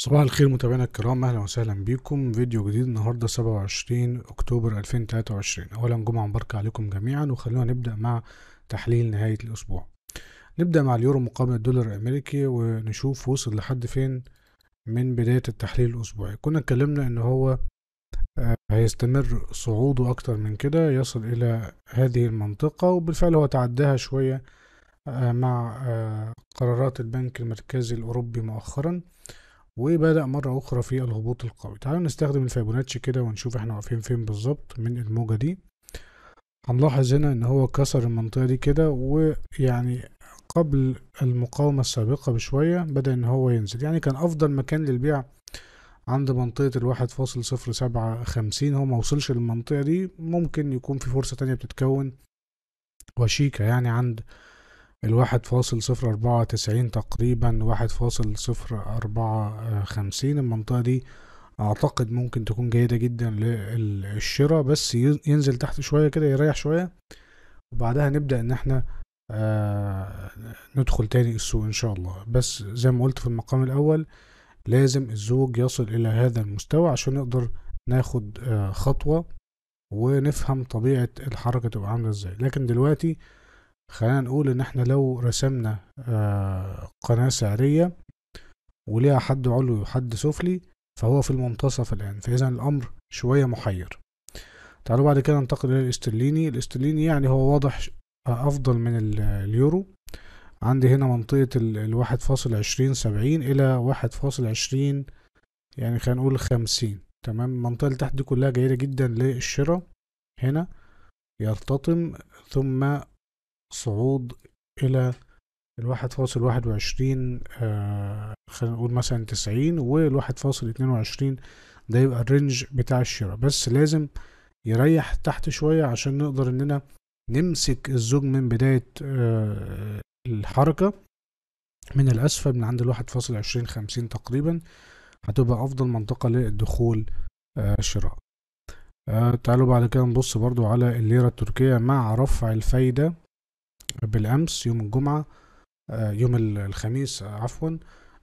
صباح الخير متابعينا الكرام اهلا وسهلا بيكم فيديو جديد النهارده 27 اكتوبر 2023 اولا جمعه مباركه عليكم جميعا وخلونا نبدا مع تحليل نهايه الاسبوع نبدا مع اليورو مقابل الدولار الامريكي ونشوف وصل لحد فين من بدايه التحليل الاسبوعي كنا اتكلمنا ان هو آه، هيستمر صعوده اكتر من كده يصل الى هذه المنطقه وبالفعل هو تعداها شويه آه، مع آه، قرارات البنك المركزي الاوروبي مؤخرا وبدأ مرة أخرى في الهبوط القوي تعالوا نستخدم الفيبوناتشي كده ونشوف احنا واقفين فين بالظبط من الموجة دي هنلاحظ هنا ان هو كسر المنطقة دي كده ويعني قبل المقاومة السابقة بشوية بدأ ان هو ينزل يعني كان افضل مكان للبيع عند منطقة الواحد فاصل صفر سبعة خمسين هو موصلش للمنطقة دي ممكن يكون في فرصة تانية بتتكون وشيكة يعني عند الواحد فاصل صفر أربعة وتسعين تقريبا واحد فاصل صفر أربعة خمسين المنطقة دي أعتقد ممكن تكون جيدة جدا للشراء بس ينزل تحت شوية كده يريح شوية وبعدها نبدأ إن احنا آه ندخل تاني السوق إن شاء الله بس زي ما قلت في المقام الأول لازم الزوج يصل إلى هذا المستوى عشان نقدر ناخد آه خطوة ونفهم طبيعة الحركة تبقى عاملة ازاي لكن دلوقتي خلينا نقول ان احنا لو رسمنا آه، قناة سعرية وليها حد علوي وحد سفلي فهو في المنتصف الآن فإذا الأمر شوية محير تعالوا بعد كده ننتقل إلى الاسترليني الاسترليني يعني هو واضح أفضل من اليورو عندي هنا منطقة الواحد فاصل عشرين سبعين إلى واحد فاصل عشرين يعني خلينا نقول خمسين تمام المنطقة اللي تحت دي كلها جيدة جدا للشراء هنا يرتطم ثم صعود إلى الواحد فاصل واحد وعشرين آه، خلينا نقول مثلا تسعين والواحد فاصل اتنين وعشرين ده يبقى الرينج بتاع الشراء بس لازم يريح تحت شوية عشان نقدر اننا نمسك الزوج من بداية آه، الحركة من الأسفل من عند الواحد فاصل عشرين خمسين تقريبا هتبقى أفضل منطقة للدخول آه، شراء تعالوا بعد كده نبص برضو على الليرة التركية مع رفع الفايدة بالامس يوم الجمعه آه، يوم الخميس آه، عفوا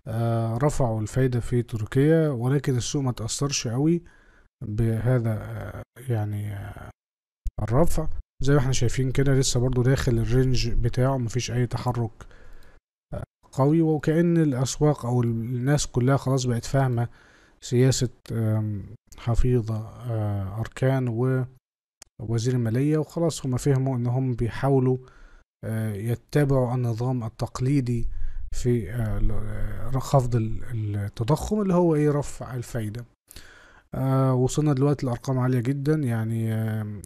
آه، رفعوا الفايده في تركيا ولكن السوق ما تاثرش قوي بهذا يعني الرفع زي ما احنا شايفين كده لسه برضو داخل الرينج بتاعه مفيش اي تحرك قوي وكأن الأسواق أو الناس كلها خلاص بقت فاهمة سياسة حفيظة أركان ووزير المالية وخلاص هما فهموا إن هم بيحاولوا آه، يتبع النظام التقليدي في آه، آه، خفض التضخم اللي هو ايه رفع الفايده وصلنا دلوقتي لارقام عاليه جدا يعني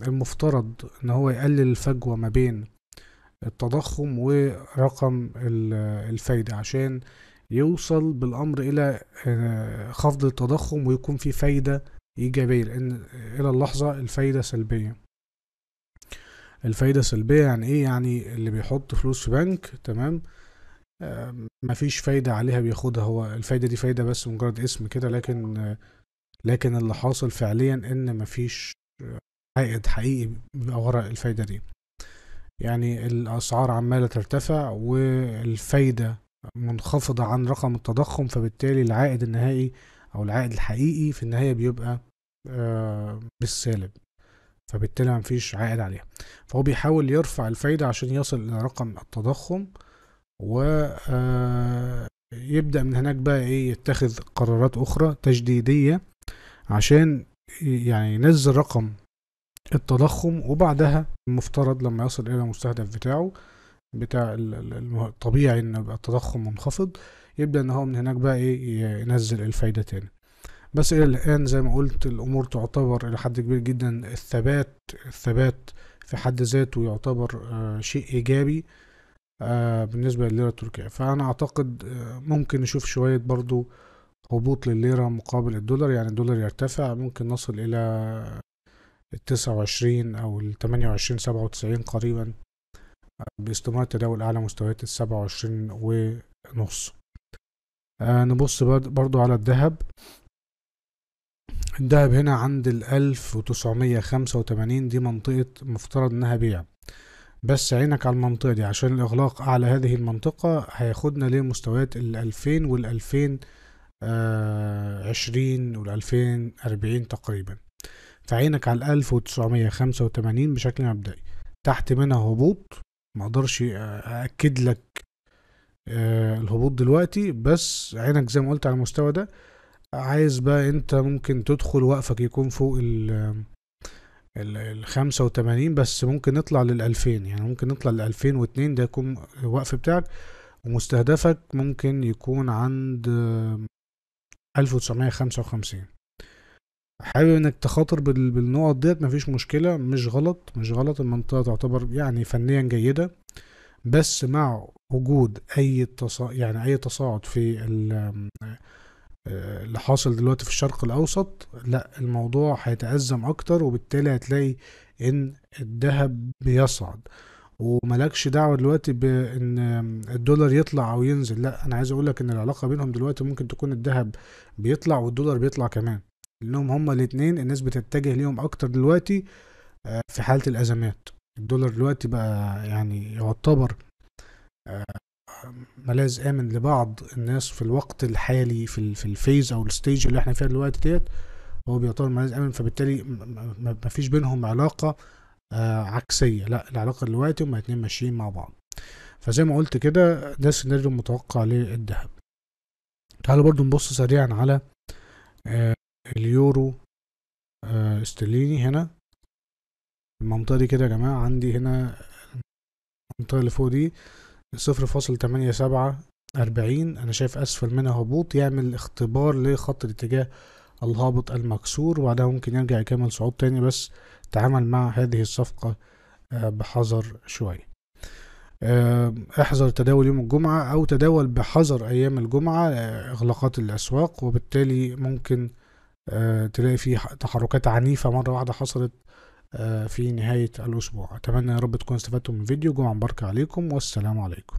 المفترض ان هو يقلل الفجوه ما بين التضخم ورقم الفايده عشان يوصل بالامر الى خفض التضخم ويكون في فايده ايجابيه لان الى اللحظه الفايده سلبيه الفايدة سلبية يعني ايه يعني اللي بيحط فلوس في بنك تمام مفيش فايدة عليها بياخدها هو الفايدة دي فايدة بس مجرد اسم كده لكن لكن اللي حاصل فعليا ان مفيش عائد حقيقي بيبقى وراء الفايدة دي يعني الأسعار عمالة ترتفع والفايدة منخفضة عن رقم التضخم فبالتالي العائد النهائي أو العائد الحقيقي في النهاية بيبقى آه، بالسالب فبالتالي مفيش عائد عليها فهو بيحاول يرفع الفايدة عشان يصل إلى رقم التضخم و آه، يبدأ من هناك بقى إيه يتخذ قرارات أخرى تجديدية عشان يعني ينزل رقم التضخم وبعدها المفترض لما يصل إلى المستهدف بتاعه بتاع الطبيعي إن التضخم منخفض يبدأ إن هو من هناك بقى إيه ينزل الفايدة تاني بس الى الان زي ما قلت الامور تعتبر الى حد كبير جدا الثبات الثبات في حد ذاته يعتبر آه، شيء ايجابي آه، بالنسبه للليره التركيه فانا اعتقد آه، ممكن نشوف شويه برضو هبوط للليره مقابل الدولار يعني الدولار يرتفع ممكن نصل الى التسعة وعشرين أو التمانية وعشرين سبعة وتسعين قريبا باستمرار تداول أعلى مستويات السبعة وعشرين ونص نبص برضو على الذهب الدهب هنا عند ال 1985 خمسة وتمانين دي منطقة مفترض إنها بيع بس عينك على المنطقة دي عشان الإغلاق أعلى هذه المنطقة هياخدنا لمستويات الألفين والألفين آه، عشرين والألفين أربعين تقريبا فعينك على الألف 1985 خمسة وتمانين بشكل مبدئي تحت منها هبوط مقدرش اكد آه، لك آه، الهبوط دلوقتي بس عينك زي ما قلت على المستوى ده عايز بقى انت ممكن تدخل وقفك يكون فوق ال ال 85 بس ممكن نطلع لل 2000 يعني ممكن نطلع لل 2002 ده يكون الوقف بتاعك ومستهدفك ممكن يكون عند 1955 حابب انك تخاطر بالنقط ديت مفيش مشكلة مش غلط مش غلط المنطقة تعتبر يعني فنيا جيدة بس مع وجود اي تصاعد يعني اي تصاعد في اللي حاصل دلوقتي في الشرق الاوسط لا الموضوع هيتأزم اكتر وبالتالي هتلاقي ان الذهب بيصعد وملكش دعوه دلوقتي بان الدولار يطلع او ينزل لا انا عايز اقولك ان العلاقه بينهم دلوقتي ممكن تكون الذهب بيطلع والدولار بيطلع كمان لانهم هما الاتنين الناس بتتجه ليهم اكتر دلوقتي آه، في حاله الازمات الدولار دلوقتي بقى يعني يعتبر آه، ملاذ امن لبعض الناس في الوقت الحالي في في الفيز او الستيج اللي احنا فيها دلوقتي ديت هو بيعتبر ملاذ امن فبالتالي ما فيش بينهم علاقه آه عكسيه لا العلاقه دلوقتي هما الاثنين ماشيين مع بعض فزي ما قلت كده ده السيناريو المتوقع للذهب تعالوا برضو نبص سريعا على آه اليورو آه استرليني هنا المنطقه دي كده يا جماعه عندي هنا المنطقه اللي فوق دي صفر فاصل تمانية سبعة أربعين أنا شايف أسفل منها هبوط يعمل اختبار لخط الاتجاه الهابط المكسور وبعدها ممكن يرجع يكمل صعود تاني بس تعامل مع هذه الصفقة آه، بحذر شوية آه، احذر تداول يوم الجمعة أو تداول بحذر أيام الجمعة آه، إغلاقات الأسواق وبالتالي ممكن تلاقي في تحركات عنيفة مرة واحدة حصلت آه، في نهاية الأسبوع أتمنى يا رب تكونوا استفدتم من الفيديو جمعة مباركة عليكم والسلام عليكم